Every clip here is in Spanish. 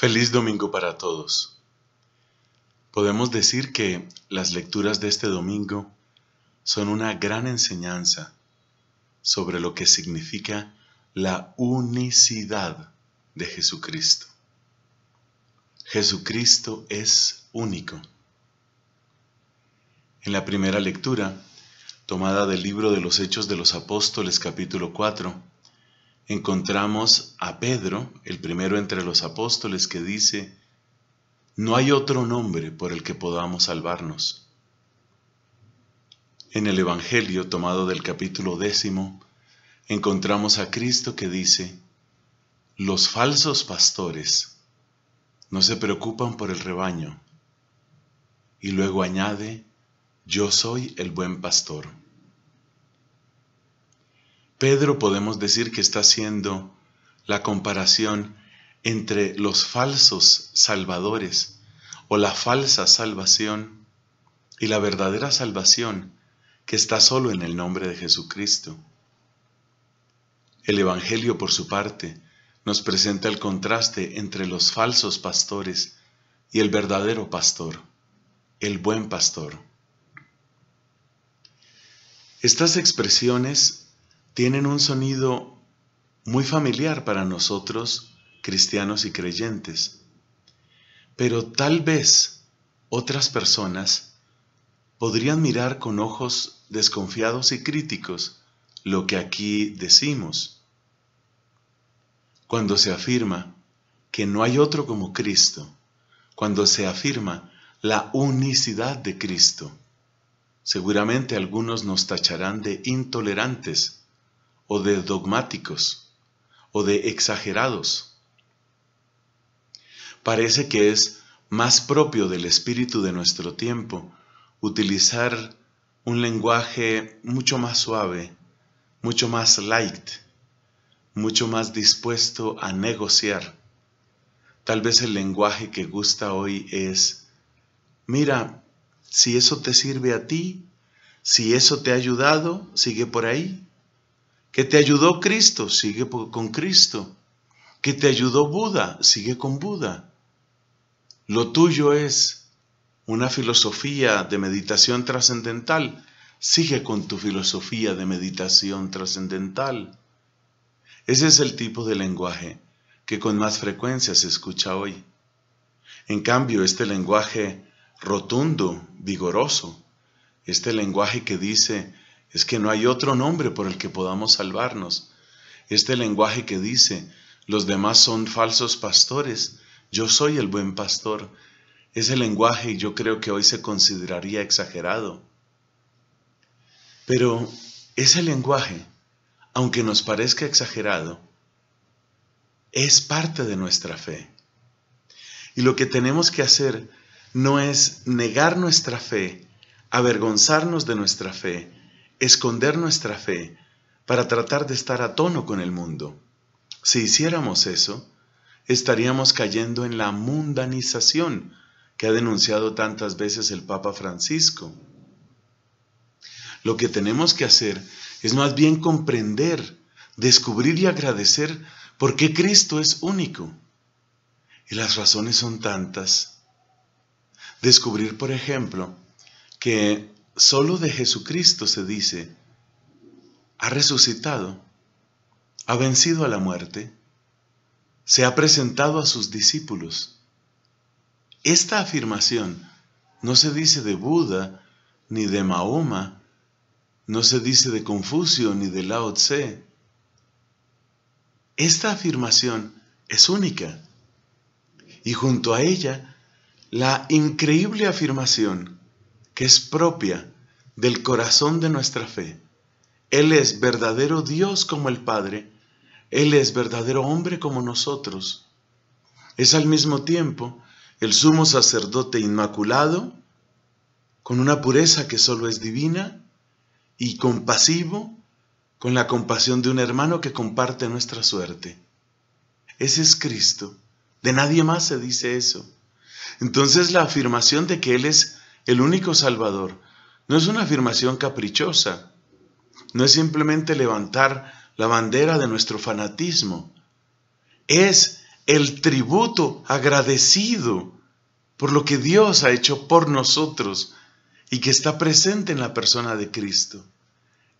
Feliz domingo para todos. Podemos decir que las lecturas de este domingo son una gran enseñanza sobre lo que significa la unicidad de Jesucristo. Jesucristo es único. En la primera lectura, tomada del libro de los Hechos de los Apóstoles capítulo 4, encontramos a Pedro, el primero entre los apóstoles, que dice, no hay otro nombre por el que podamos salvarnos. En el Evangelio tomado del capítulo décimo, encontramos a Cristo que dice, los falsos pastores no se preocupan por el rebaño. Y luego añade, yo soy el buen pastor. Pedro podemos decir que está haciendo la comparación entre los falsos salvadores o la falsa salvación y la verdadera salvación que está solo en el nombre de Jesucristo. El Evangelio, por su parte, nos presenta el contraste entre los falsos pastores y el verdadero pastor, el buen pastor. Estas expresiones tienen un sonido muy familiar para nosotros, cristianos y creyentes. Pero tal vez otras personas podrían mirar con ojos desconfiados y críticos lo que aquí decimos. Cuando se afirma que no hay otro como Cristo, cuando se afirma la unicidad de Cristo, seguramente algunos nos tacharán de intolerantes o de dogmáticos o de exagerados. Parece que es más propio del espíritu de nuestro tiempo utilizar un lenguaje mucho más suave, mucho más light, mucho más dispuesto a negociar. Tal vez el lenguaje que gusta hoy es, mira, si eso te sirve a ti, si eso te ha ayudado, sigue por ahí. Que te ayudó Cristo, sigue con Cristo. Que te ayudó Buda, sigue con Buda. Lo tuyo es una filosofía de meditación trascendental, sigue con tu filosofía de meditación trascendental. Ese es el tipo de lenguaje que con más frecuencia se escucha hoy. En cambio, este lenguaje rotundo, vigoroso, este lenguaje que dice, es que no hay otro nombre por el que podamos salvarnos. Este lenguaje que dice, los demás son falsos pastores, yo soy el buen pastor, ese lenguaje yo creo que hoy se consideraría exagerado. Pero ese lenguaje, aunque nos parezca exagerado, es parte de nuestra fe. Y lo que tenemos que hacer no es negar nuestra fe, avergonzarnos de nuestra fe, esconder nuestra fe para tratar de estar a tono con el mundo. Si hiciéramos eso, estaríamos cayendo en la mundanización que ha denunciado tantas veces el Papa Francisco. Lo que tenemos que hacer es más bien comprender, descubrir y agradecer por qué Cristo es único. Y las razones son tantas. Descubrir, por ejemplo, que Solo de Jesucristo se dice, ha resucitado, ha vencido a la muerte, se ha presentado a sus discípulos. Esta afirmación no se dice de Buda, ni de Mahoma, no se dice de Confucio, ni de Lao Tse. Esta afirmación es única. Y junto a ella, la increíble afirmación que es propia del corazón de nuestra fe. Él es verdadero Dios como el Padre, Él es verdadero hombre como nosotros. Es al mismo tiempo el sumo sacerdote inmaculado, con una pureza que solo es divina, y compasivo, con la compasión de un hermano que comparte nuestra suerte. Ese es Cristo. De nadie más se dice eso. Entonces la afirmación de que Él es el único Salvador, no es una afirmación caprichosa, no es simplemente levantar la bandera de nuestro fanatismo, es el tributo agradecido por lo que Dios ha hecho por nosotros y que está presente en la persona de Cristo.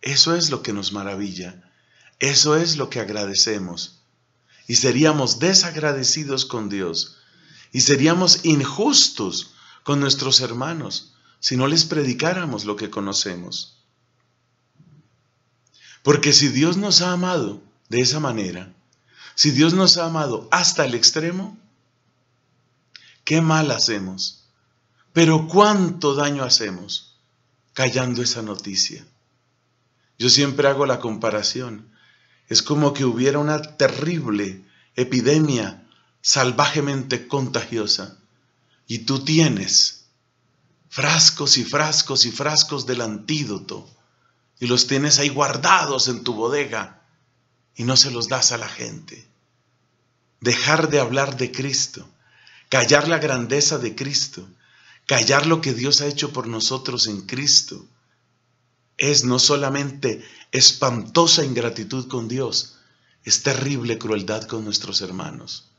Eso es lo que nos maravilla, eso es lo que agradecemos. Y seríamos desagradecidos con Dios y seríamos injustos con nuestros hermanos si no les predicáramos lo que conocemos. Porque si Dios nos ha amado de esa manera, si Dios nos ha amado hasta el extremo, qué mal hacemos, pero cuánto daño hacemos callando esa noticia. Yo siempre hago la comparación. Es como que hubiera una terrible epidemia salvajemente contagiosa y tú tienes frascos y frascos y frascos del antídoto y los tienes ahí guardados en tu bodega y no se los das a la gente. Dejar de hablar de Cristo, callar la grandeza de Cristo, callar lo que Dios ha hecho por nosotros en Cristo, es no solamente espantosa ingratitud con Dios, es terrible crueldad con nuestros hermanos.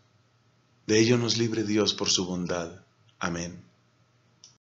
De ello nos libre Dios por su bondad. Amén.